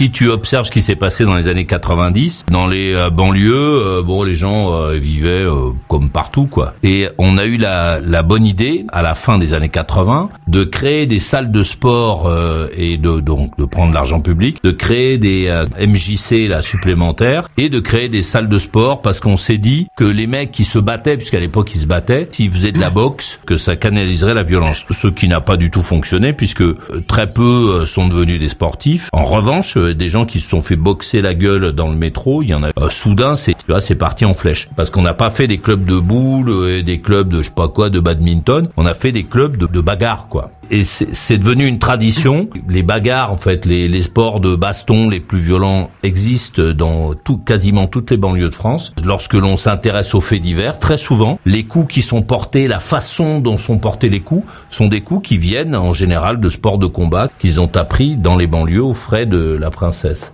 si tu observes ce qui s'est passé dans les années 90, dans les euh, banlieues, euh, bon, les gens euh, vivaient comme partout, quoi. Et on a eu la, la, bonne idée, à la fin des années 80, de créer des salles de sport et de donc de prendre l'argent public, de créer des MJC là supplémentaires et de créer des salles de sport parce qu'on s'est dit que les mecs qui se battaient, puisqu'à l'époque ils se battaient, s'ils faisaient de la boxe, que ça canaliserait la violence. Ce qui n'a pas du tout fonctionné puisque très peu sont devenus des sportifs. En revanche, euh, des gens qui se sont fait boxer la gueule dans le métro, il y en a. Euh, soudain, c'est là, c'est parti en flèche. Parce qu'on n'a pas fait des clubs de boules, euh, et des clubs de je sais pas quoi, de badminton. On a fait des clubs de, de bagarre, quoi. Et c'est devenu une tradition. Les bagarres, en fait, les, les sports de baston les plus violents existent dans tout, quasiment toutes les banlieues de France. Lorsque l'on s'intéresse aux faits divers, très souvent, les coups qui sont portés, la façon dont sont portés les coups, sont des coups qui viennent en général de sports de combat qu'ils ont appris dans les banlieues au frais de la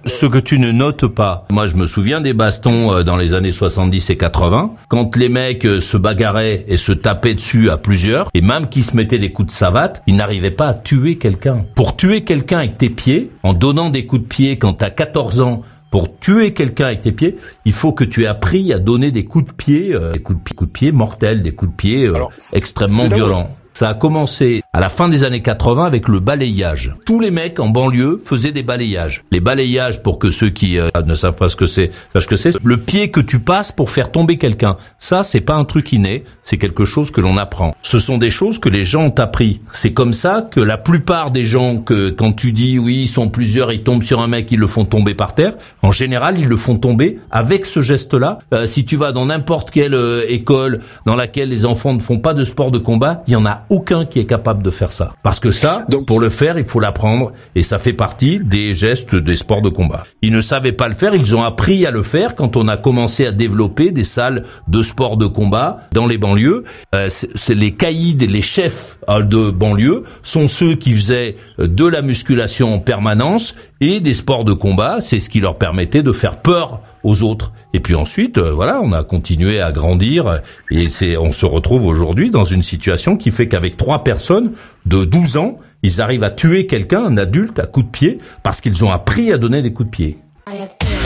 ce que tu ne notes pas. Moi, je me souviens des bastons euh, dans les années 70 et 80, quand les mecs euh, se bagarraient et se tapaient dessus à plusieurs, et même qu'ils se mettaient des coups de savate, ils n'arrivaient pas à tuer quelqu'un. Pour tuer quelqu'un avec tes pieds, en donnant des coups de pied quand t'as 14 ans, pour tuer quelqu'un avec tes pieds, il faut que tu aies appris à donner des coups de pied, euh, des coups de, coups pied mortels, des coups de pied extrêmement violents. Ça a commencé à la fin des années 80 avec le balayage. Tous les mecs en banlieue faisaient des balayages. Les balayages, pour que ceux qui euh, ne savent pas ce que c'est, sachent ce que c'est, le pied que tu passes pour faire tomber quelqu'un. Ça, c'est pas un truc inné, c'est quelque chose que l'on apprend. Ce sont des choses que les gens ont appris. C'est comme ça que la plupart des gens que, quand tu dis oui, ils sont plusieurs, ils tombent sur un mec, ils le font tomber par terre, en général, ils le font tomber avec ce geste-là. Euh, si tu vas dans n'importe quelle euh, école dans laquelle les enfants ne font pas de sport de combat, il y en a aucun qui est capable de faire ça. Parce que ça, pour le faire, il faut l'apprendre et ça fait partie des gestes des sports de combat. Ils ne savaient pas le faire, ils ont appris à le faire quand on a commencé à développer des salles de sport de combat dans les banlieues. Euh, c'est les caïds, les chefs de banlieue sont ceux qui faisaient euh, de la musculation en permanence et des sports de combat. C'est ce qui leur permettait de faire peur aux autres. Et puis ensuite, euh, voilà, on a continué à grandir et c'est, on se retrouve aujourd'hui dans une situation qui fait qu'avec trois personnes de 12 ans, ils arrivent à tuer quelqu'un, un adulte, à coups de pied, parce qu'ils ont appris à donner des coups de pied.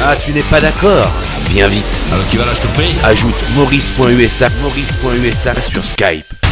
Ah, tu n'es pas d'accord Bien vite. Alors tu vas là, je te Ajoute maurice.usa sur Skype.